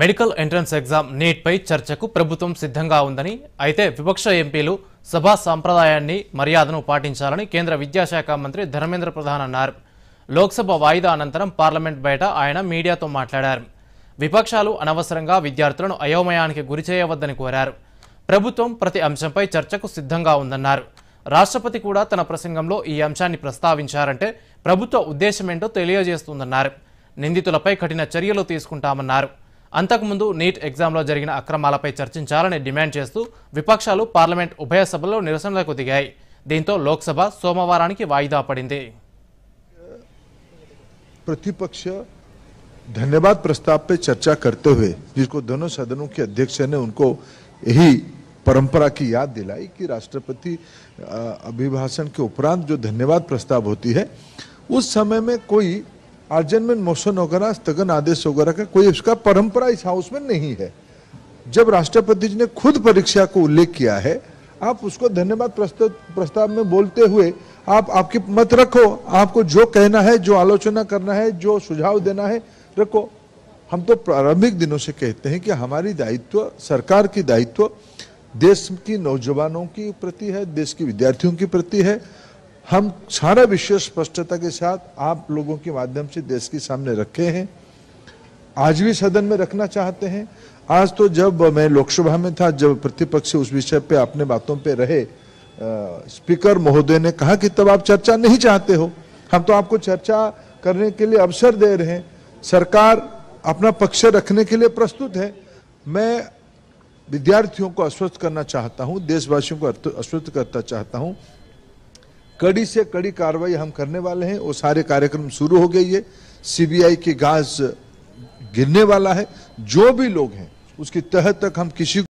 medical entrance exam నీట్పై చర్చకు ప్రభుత్వం సిద్ధంగా ఉందని అయితే విపక్ష ఎంపీలు సభా సాంప్రదాయాన్ని మర్యాదను పాటించాలని కేంద్ర విద్యాశాఖ మంత్రి ధర్మేంద్ర ప్రధాన్ అన్నారు లోక్సభ వాయిదా అనంతరం పార్లమెంట్ బయట ఆయన మీడియాతో మాట్లాడారు విపక్షాలు అనవసరంగా విద్యార్థులను అయోమయానికి గురిచేయవద్దని కోరారు ప్రభుత్వం ప్రతి అంశంపై చర్చకు సిద్ధంగా ఉందన్నారు రాష్ట్రపతి కూడా తన ప్రసంగంలో ఈ అంశాన్ని ప్రస్తావించారంటే ప్రభుత్వ ఉద్దేశమేంటో తెలియజేస్తుందన్నారు నిందితులపై కఠిన చర్యలు తీసుకుంటామన్నారు अंत అంతకుముందు नीट एग्जाम जगह అక్రమాలపై चर्चा डिमेंड विपक्ष पार्लमें उभय सब निरस दिगाई दी तो लोकसभा सोमवार वायदा पड़े प्रतिपक्ष धन्यवाद प्रस्ताव पे चर्चा करते हुए जिसको दोनों सदनों के अध्यक्ष ने उनको यही परंपरा की याद दिलाई कि राष्ट्रपति अभिभाषण के उपरांत जो धन्यवाद प्रस्ताव होती है उस समय में कोई अर्जन में मोशन वगैरह स्थगन आदेश वगैरह का कोई उसका परंपरा इस हाउस में नहीं है जब राष्ट्रपति जी ने खुद परीक्षा को उल्लेख किया है आप उसको धन्यवाद प्रस्ताव में बोलते हुए आप आपकी मत रखो आपको जो कहना है जो आलोचना करना है जो सुझाव देना है रखो हम तो प्रारंभिक दिनों से कहते हैं कि हमारी दायित्व सरकार की दायित्व देश की नौजवानों की प्रति है देश की विद्यार्थियों के प्रति है हम सारा विषय स्पष्टता के साथ आप लोगों के माध्यम से देश के सामने रखे हैं आज भी सदन में रखना चाहते हैं आज तो जब मैं लोकसभा में था जब प्रतिपक्ष उस विषय पे अपने बातों पे रहे आ, स्पीकर महोदय ने कहा कि तब आप चर्चा नहीं चाहते हो हम तो आपको चर्चा करने के लिए अवसर दे रहे हैं सरकार अपना पक्ष रखने के लिए प्रस्तुत है मैं विद्यार्थियों को अस्वस्थ करना चाहता हूं देशवासियों को अस्वस्थ करना चाहता हूँ कड़ी से कड़ी कार्रवाई हम करने वाले हैं वो सारे कार्यक्रम शुरू हो गई है सीबीआई की गाज गिरने वाला है जो भी लोग हैं उसकी तह तक हम किसी